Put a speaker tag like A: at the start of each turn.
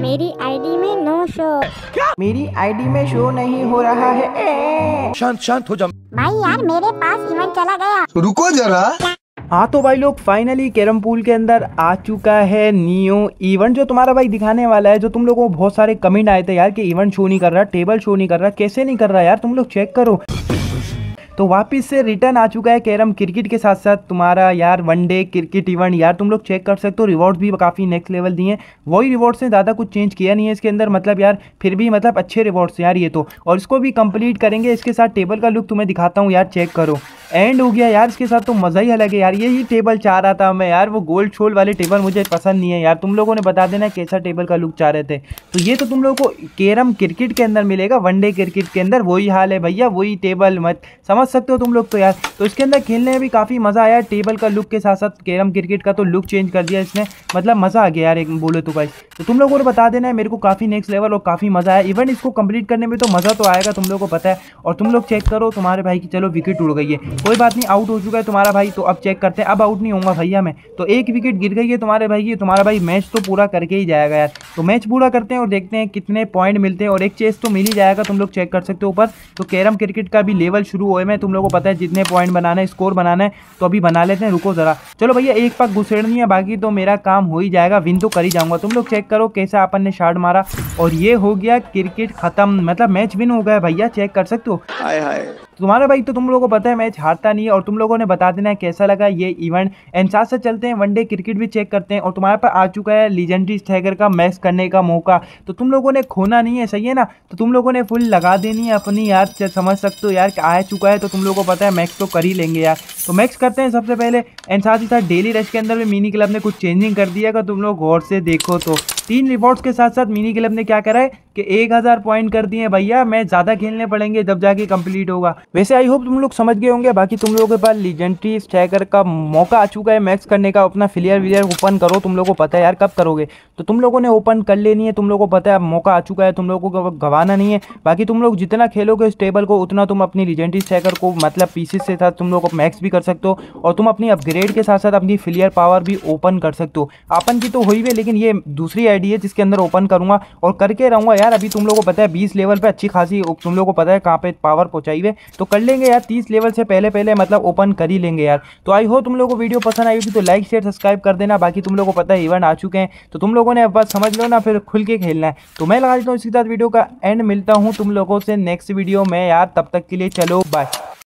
A: मेरी आईडी में no show क्या? मेरी आईडी में शो नहीं हो रहा है शांत शांत हो जाओ भाई यार मेरे पास इवेंट चला गया रुको जरा हाँ तो भाई लोग फाइनली कैरम पूल के अंदर आ चुका है नियो इवेंट जो तुम्हारा भाई दिखाने वाला है जो तुम लोगों को बहुत सारे कमेंट आए थे यार कि इवेंट शो नहीं कर रहा टेबल शो नहीं कर रहा कैसे नहीं कर रहा यार तुम लोग चेक करो तो वापस से रिटर्न आ चुका है कैरम क्रिकेट के साथ साथ तुम्हारा यार वनडे क्रिकेट इवेंट यार तुम लोग चेक कर सकते हो रिवॉर्ड्स भी काफ़ी नेक्स्ट लेवल दिए हैं वही रिवॉर्ड्स ने ज़्यादा कुछ चेंज किया नहीं है इसके अंदर मतलब यार फिर भी मतलब अच्छे रिवॉर्ड्स यार ये तो और इसको भी कंप्लीट करेंगे इसके साथ टेबल का लुक तुम्हें दिखाता हूँ यार चेक करो एंड हो गया यार इसके साथ तो मज़ा ही अलग है यार यही टेबल चाह रहा था मैं यार वो गोल्ड छोल वाले टेबल मुझे पसंद नहीं है यार तुम लोगों ने बता देना कैसा टेबल का लुक चाह रहे थे तो ये तो तुम लोगों को कैरम क्रिकेट के अंदर मिलेगा वनडे क्रिकेट के अंदर वही हाल है भैया वही टेबल मत समझ सकते हो तुम लोग तो यार तो इसके अंदर खेलने में भी काफ़ी मज़ा आया टेबल का लुक के साथ साथ कैरम क्रिकेट का तो लुक चेंज कर दिया इसने मतलब मज़ा आ गया यार एक बोले तो भाई तो तुम लोगों ने बता देना है मेरे को काफ़ी नेक्स्ट लेवल और काफ़ी मज़ा आया इवन इसको कम्प्लीट करने में तो मज़ा तो आएगा तुम लोग को पता है और तुम लोग चेक करो तुम्हारे भाई की चलो विकेट उड़ गई है कोई बात नहीं आउट हो चुका है तुम्हारा भाई तो अब चेक करते हैं अब आउट नहीं होगा भैया मैं तो एक विकेट गिर गई है तुम्हारे भाई की तुम्हारा भाई मैच तो पूरा करके ही जाएगा यार तो मैच पूरा करते हैं और देखते हैं कितने पॉइंट मिलते हैं और एक चेस तो मिल ही जाएगा तुम लोग चेक कर सकते हो ऊपर तो कैरम क्रिकेट का भी लेवल शुरू हुए में तुम लोग को पता है जितने पॉइंट बनाना है स्कोर बनाना है तो अभी बना लेते हैं रुको ज़रा चलो भैया एक पक घुसेड़नी है बाकी तो मेरा काम हो ही जाएगा विन तो कर ही जाऊँगा तुम लोग चेक करो कैसा अपन ने शार्ट मारा और ये हो गया क्रिकेट खत्म मतलब मैच विन हो गया भैया चेक कर सकते हो हाय हाय तुम्हारे भाई तो तुम लोगों को पता है मैच हारता नहीं है और तुम लोगों ने बता देना है कैसा लगा ये इवेंट एंड साथ साथ चलते हैं वनडे क्रिकेट भी चेक करते हैं और तुम्हारे पर आ चुका है लीजेंडरी स्टैगर का मैच करने का मौका तो तुम लोगों ने खोना नहीं है सही है ना तो तुम लोगों ने फुल लगा देनी है अपनी यार समझ सकते हो यार आ चुका है तो तुम लोगों को पता है मैक्स तो कर ही लेंगे यार तो मैक्स करते हैं सबसे पहले एंड साथ ही साथ डेली रश के अंदर भी मिनी क्लब ने कुछ चेंजिंग कर दिया अगर तुम लोग गौर से देखो तो तीन रिवॉर्ड्स के साथ साथ मिनी क्लब ने क्या करा है कि एक हज़ार पॉइंट कर दिए भैया मैं ज़्यादा खेलने पड़ेंगे जब जाके कंप्लीट होगा वैसे आई होप तुम लोग समझ गए होंगे बाकी तुम लोगों के पास लीजेंट्री स्ट्राइकर का मौका आ चुका है मैक्स करने का अपना फिलियर विलियर ओपन करो तुम लोगों को पता है यार कब करोगे तो तुम लोगों ने ओपन कर लेनी है तुम लोगों को पता है मौका आ चुका है तुम लोगों को गवाना नहीं है बाकी तुम लोग जितना खेलोगे इस टेबल को उतना तुम अपनी लीजेंट्री स्ट्राइकर को मतलब पीसीस के साथ तुम लोग मैक्स भी कर सकते हो और तुम अपनी अपग्रेड के साथ साथ अपनी फिलियर पावर भी ओपन कर सकते हो अपन की तो हुई है लेकिन ये दूसरी आईडी है जिसके अंदर ओपन करूंगा और करके रहूंगा यार अभी तुम लोग को पता है बीस लेवल पर अच्छी खासी तुम लोग को पता है कहाँ पे पावर पहुँचाई हुए तो कर लेंगे यार तीस लेवल से पहले पहले मतलब ओपन कर ही लेंगे यार तो आई हो तुम लोग को वीडियो पसंद आई होगी तो लाइक शेयर सब्सक्राइब कर देना बाकी तुम लोग को पता है इवेंट आ चुके हैं तो तुम लोगों ने अब बात समझ लो ना फिर खुल के खेलना है तो मैं लगा देता हूँ इसके साथ वीडियो का एंड मिलता हूँ तुम लोगों से नेक्स्ट वीडियो में यार तब तक के लिए चलो बाय